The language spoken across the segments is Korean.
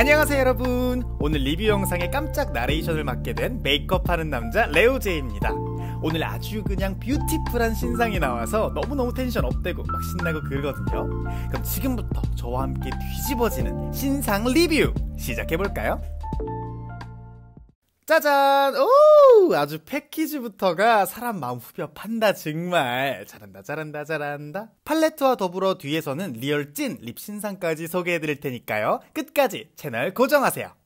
안녕하세요 여러분 오늘 리뷰 영상에 깜짝 나레이션을 맡게 된 메이크업 하는 남자 레오제입니다 오늘 아주 그냥 뷰티풀한 신상이 나와서 너무너무 텐션 업되고 막 신나고 그러거든요 그럼 지금부터 저와 함께 뒤집어지는 신상 리뷰 시작해볼까요? 짜잔! 오! 아주 패키지부터가 사람 마음 후벼 판다, 정말. 잘한다, 잘한다, 잘한다. 팔레트와 더불어 뒤에서는 리얼 찐 립 신상까지 소개해드릴 테니까요. 끝까지 채널 고정하세요.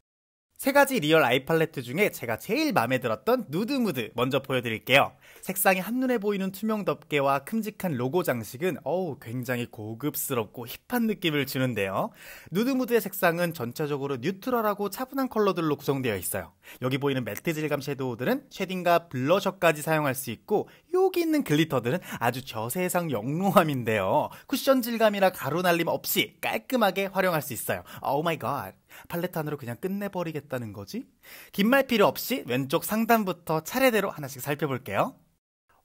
세 가지 리얼 아이 팔레트 중에 제가 제일 마음에 들었던 누드무드 먼저 보여드릴게요. 색상이 한눈에 보이는 투명 덮개와 큼직한 로고 장식은 어우 굉장히 고급스럽고 힙한 느낌을 주는데요. 누드무드의 색상은 전체적으로 뉴트럴하고 차분한 컬러들로 구성되어 있어요. 여기 보이는 매트 질감 섀도우들은 쉐딩과 블러셔까지 사용할 수 있고 여기 있는 글리터들은 아주 저세상 영롱함인데요. 쿠션 질감이라 가루 날림 없이 깔끔하게 활용할 수 있어요. 오 마이 갓. 팔레트 안으로 그냥 끝내버리겠다는 거지? 긴 말 필요 없이 왼쪽 상단부터 차례대로 하나씩 살펴볼게요.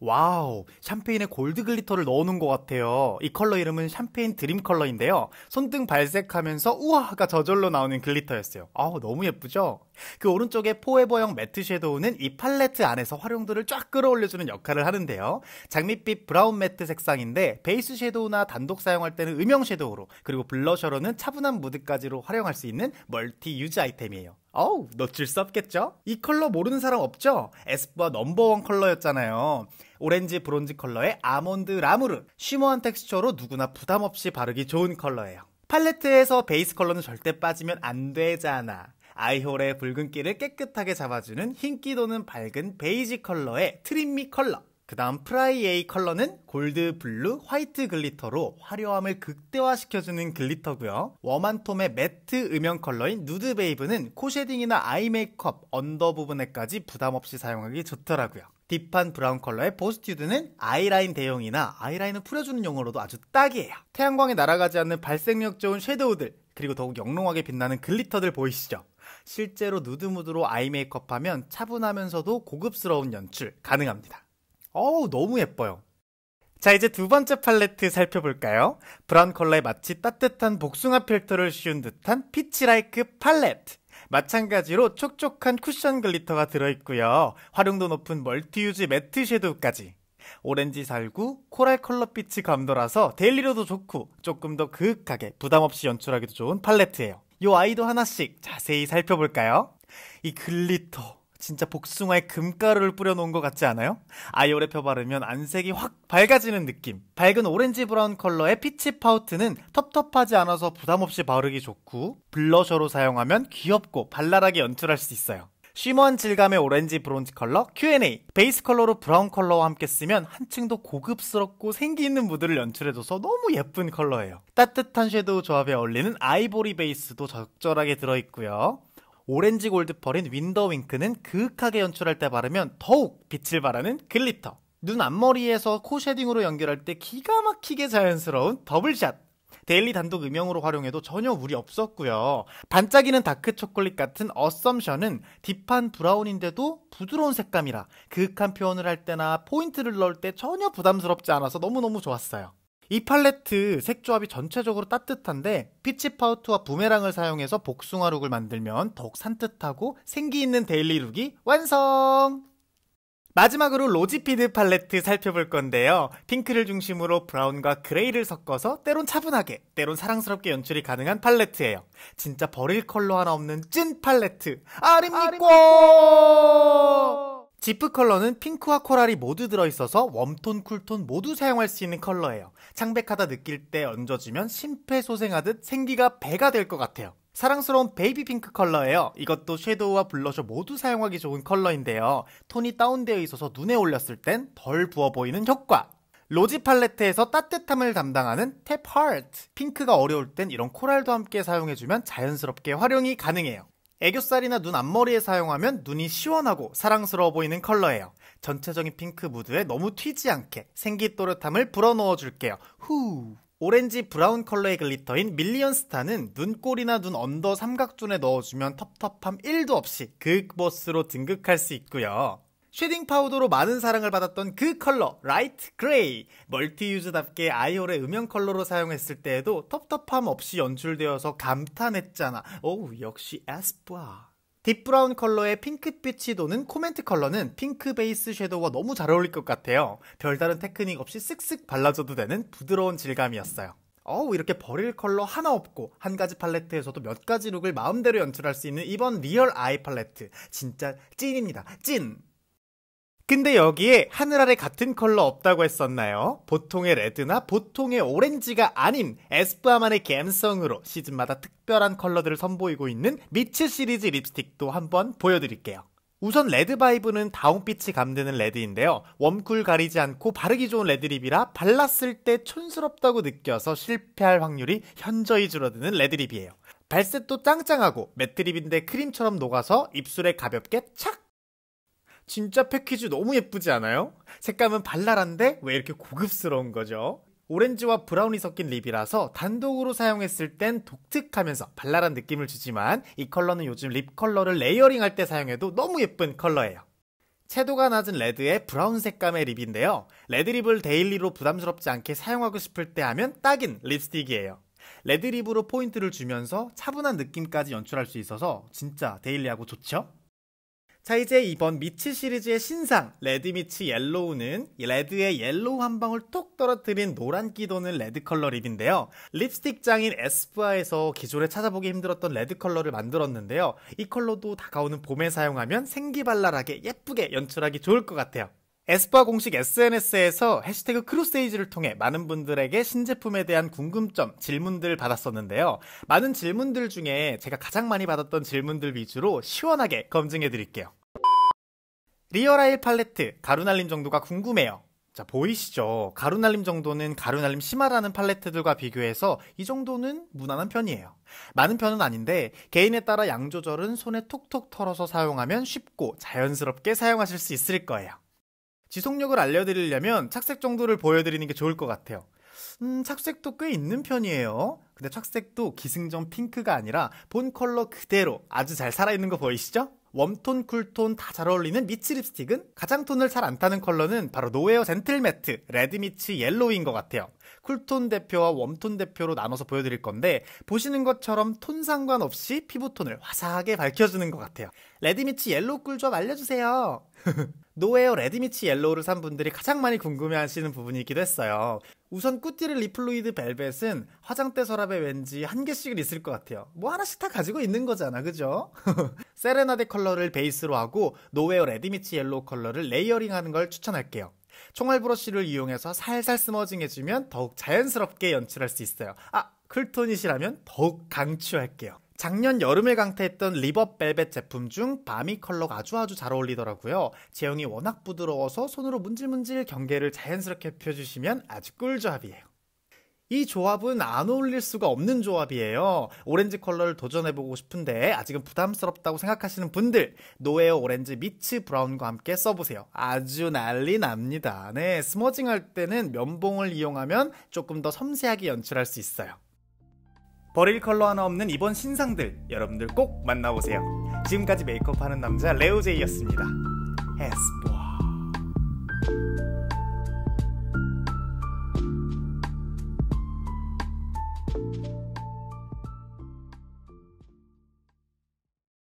와우, 샴페인에 골드 글리터를 넣어놓은 것 같아요. 이 컬러 이름은 샴페인 드림 컬러인데요. 손등 발색하면서 우와가 저절로 나오는 글리터였어요. 아우, 너무 예쁘죠? 그 오른쪽에 포에버형 매트 섀도우는 이 팔레트 안에서 활용도를 쫙 끌어올려주는 역할을 하는데요. 장밋빛 브라운 매트 색상인데 베이스 섀도우나 단독 사용할 때는 음영 섀도우로 그리고 블러셔로는 차분한 무드까지로 활용할 수 있는 멀티 유즈 아이템이에요. 어우, 놓칠 수 없겠죠? 이 컬러 모르는 사람 없죠? 에스쁘아 넘버원 컬러였잖아요. 오렌지 브론즈 컬러의 아몬드 라무르. 쉬머한 텍스처로 누구나 부담 없이 바르기 좋은 컬러예요. 팔레트에서 베이스 컬러는 절대 빠지면 안 되잖아. 아이홀의 붉은기를 깨끗하게 잡아주는 흰기 도는 밝은 베이지 컬러의 트림미 컬러. 그 다음 프라이에이 컬러는 골드, 블루, 화이트 글리터로 화려함을 극대화시켜주는 글리터고요. 워만톰의 매트 음영 컬러인 누드베이브는 코 쉐딩이나 아이 메이크업, 언더 부분에까지 부담없이 사용하기 좋더라고요. 딥한 브라운 컬러의 보스튜드는 아이라인 대용이나 아이라인을 풀어주는 용으로도 아주 딱이에요. 태양광에 날아가지 않는 발색력 좋은 섀도우들, 그리고 더욱 영롱하게 빛나는 글리터들 보이시죠? 실제로 누드 무드로 아이 메이크업하면 차분하면서도 고급스러운 연출 가능합니다. 어우 너무 예뻐요. 자 이제 두 번째 팔레트 살펴볼까요? 브라운 컬러에 마치 따뜻한 복숭아 필터를 씌운 듯한 피치라이크 팔레트. 마찬가지로 촉촉한 쿠션 글리터가 들어있고요. 활용도 높은 멀티유즈 매트 섀도우까지. 오렌지 살구, 코랄 컬러빛이 감돌아서 데일리로도 좋고 조금 더 그윽하게 부담없이 연출하기도 좋은 팔레트예요. 요 아이도 하나씩 자세히 살펴볼까요? 이 글리터 진짜 복숭아에 금가루를 뿌려놓은 것 같지 않아요? 아이오레 펴바르면 안색이 확 밝아지는 느낌. 밝은 오렌지 브라운 컬러의 피치 파우트는 텁텁하지 않아서 부담없이 바르기 좋고 블러셔로 사용하면 귀엽고 발랄하게 연출할 수 있어요. 쉬머한 질감의 오렌지 브론즈 컬러 Q&A 베이스 컬러로 브라운 컬러와 함께 쓰면 한층 더 고급스럽고 생기 있는 무드를 연출해줘서 너무 예쁜 컬러예요 따뜻한 섀도우 조합에 어울리는 아이보리 베이스도 적절하게 들어있고요 오렌지 골드펄인 윈더윙크는 그윽하게 연출할 때 바르면 더욱 빛을 발하는 글리터. 눈 앞머리에서 코 쉐딩으로 연결할 때 기가 막히게 자연스러운 더블샷. 데일리 단독 음영으로 활용해도 전혀 무리 없었고요. 반짝이는 다크 초콜릿 같은 어썸션은 딥한 브라운인데도 부드러운 색감이라 그윽한 표현을 할 때나 포인트를 넣을 때 전혀 부담스럽지 않아서 너무너무 좋았어요. 이 팔레트 색 조합이 전체적으로 따뜻한데 피치 파우트와 부메랑을 사용해서 복숭아 룩을 만들면 더욱 산뜻하고 생기 있는 데일리 룩이 완성! 마지막으로 로지피드 팔레트 살펴볼 건데요. 핑크를 중심으로 브라운과 그레이를 섞어서 때론 차분하게, 때론 사랑스럽게 연출이 가능한 팔레트예요. 진짜 버릴 컬러 하나 없는 찐 팔레트 아닙니까? 아닙니까? 지프 컬러는 핑크와 코랄이 모두 들어있어서 웜톤, 쿨톤 모두 사용할 수 있는 컬러예요. 창백하다 느낄 때 얹어주면 심폐소생하듯 생기가 배가 될 것 같아요. 사랑스러운 베이비 핑크 컬러예요. 이것도 섀도우와 블러셔 모두 사용하기 좋은 컬러인데요. 톤이 다운되어 있어서 눈에 올렸을 땐 덜 부어 보이는 효과. 로지 팔레트에서 따뜻함을 담당하는 탭 하트. 핑크가 어려울 땐 이런 코랄도 함께 사용해주면 자연스럽게 활용이 가능해요. 애교살이나 눈 앞머리에 사용하면 눈이 시원하고 사랑스러워 보이는 컬러예요. 전체적인 핑크 무드에 너무 튀지 않게 생기 또렷함을 불어넣어 줄게요. 후! 오렌지 브라운 컬러의 글리터인 밀리언 스타는 눈꼬리나 눈 언더 삼각존에 넣어주면 텁텁함 1도 없이 극보스로 등극할 수 있고요. 쉐딩 파우더로 많은 사랑을 받았던 그 컬러 라이트 그레이 멀티 유즈답게 아이홀의 음영 컬러로 사용했을 때에도 텁텁함 없이 연출되어서 감탄했잖아 오우 역시 에스쁘아 딥브라운 컬러의 핑크빛이 도는 코멘트 컬러는 핑크 베이스 섀도우와 너무 잘 어울릴 것 같아요 별다른 테크닉 없이 쓱쓱 발라줘도 되는 부드러운 질감이었어요 어우 이렇게 버릴 컬러 하나 없고 한 가지 팔레트에서도 몇 가지 룩을 마음대로 연출할 수 있는 이번 리얼 아이 팔레트 진짜 찐입니다 찐! 근데 여기에 하늘 아래 같은 컬러 없다고 했었나요? 보통의 레드나 보통의 오렌지가 아닌 에스쁘아만의 감성으로 시즌마다 특별한 컬러들을 선보이고 있는 미츠 시리즈 립스틱도 한번 보여드릴게요. 우선 레드 바이브는 다홍빛이 감드는 레드인데요. 웜쿨 가리지 않고 바르기 좋은 레드립이라 발랐을 때 촌스럽다고 느껴서 실패할 확률이 현저히 줄어드는 레드립이에요. 발색도 짱짱하고 매트립인데 크림처럼 녹아서 입술에 가볍게 착 진짜 패키지 너무 예쁘지 않아요? 색감은 발랄한데 왜 이렇게 고급스러운 거죠? 오렌지와 브라운이 섞인 립이라서 단독으로 사용했을 땐 독특하면서 발랄한 느낌을 주지만 이 컬러는 요즘 립 컬러를 레이어링 할 때 사용해도 너무 예쁜 컬러예요. 채도가 낮은 레드에 브라운 색감의 립인데요. 레드립을 데일리로 부담스럽지 않게 사용하고 싶을 때 하면 딱인 립스틱이에요. 레드립으로 포인트를 주면서 차분한 느낌까지 연출할 수 있어서 진짜 데일리하고 좋죠? 자 이제 이번 미츠 시리즈의 신상 레드미츠 옐로우는 레드의 옐로우 한 방울 톡 떨어뜨린 노란기 도는 레드 컬러 립인데요. 립스틱 장인 에스쁘아에서 기존에 찾아보기 힘들었던 레드 컬러를 만들었는데요. 이 컬러도 다가오는 봄에 사용하면 생기발랄하게 예쁘게 연출하기 좋을 것 같아요. 에스파 공식 SNS에서 해시태그 크루세이즈를 통해 많은 분들에게 신제품에 대한 궁금점, 질문들 받았었는데요. 많은 질문들 중에 제가 가장 많이 받았던 질문들 위주로 시원하게 검증해 드릴게요. 리얼아일 팔레트 가루날림 정도가 궁금해요. 자, 보이시죠? 가루날림 정도는 가루날림 심화라는 팔레트들과 비교해서 이 정도는 무난한 편이에요. 많은 편은 아닌데 개인에 따라 양 조절은 손에 톡톡 털어서 사용하면 쉽고 자연스럽게 사용하실 수 있을 거예요. 지속력을 알려드리려면 착색 정도를 보여드리는 게 좋을 것 같아요. 음, 착색도 꽤 있는 편이에요. 근데 착색도 기승전 핑크가 아니라 본 컬러 그대로 아주 잘 살아있는 거 보이시죠? 웜톤, 쿨톤 다 잘 어울리는 미치 립스틱은 가장 톤을 잘 안 타는 컬러는 바로 노웨어 젠틀 매트, 레드 미치 옐로우인 것 같아요. 쿨톤 대표와 웜톤 대표로 나눠서 보여드릴 건데 보시는 것처럼 톤 상관없이 피부톤을 화사하게 밝혀주는 것 같아요. 레디미치 옐로우 꿀좀 알려주세요. 노웨어 레디미치 옐로우를 산 분들이 가장 많이 궁금해하시는 부분이기도 했어요. 우선 꾸띠를리플로이드 벨벳은 화장대 서랍에 왠지 한 개씩은 있을 것 같아요. 뭐 하나씩 다 가지고 있는 거잖아, 그죠? 세레나데 컬러를 베이스로 하고 노웨어 레디미치 옐로우 컬러를 레이어링하는 걸 추천할게요. 총알 브러쉬를 이용해서 살살 스머징해주면 더욱 자연스럽게 연출할 수 있어요. 아, 클톤이시라면 더욱 강추할게요. 작년 여름에 강퇴했던 리버 벨벳 제품 중 바미 컬러가 아주 아주 잘 어울리더라고요. 제형이 워낙 부드러워서 손으로 문질문질 경계를 자연스럽게 펴주시면 아주 꿀조합이에요. 이 조합은 안 어울릴 수가 없는 조합이에요. 오렌지 컬러를 도전해보고 싶은데 아직은 부담스럽다고 생각하시는 분들 노에어 오렌지 미츠 브라운과 함께 써보세요. 아주 난리 납니다. 네, 스머징할 때는 면봉을 이용하면 조금 더 섬세하게 연출할 수 있어요. 버릴 컬러 하나 없는 이번 신상들 여러분들 꼭 만나보세요. 지금까지 메이크업하는 남자 레오제이였습니다. 에스포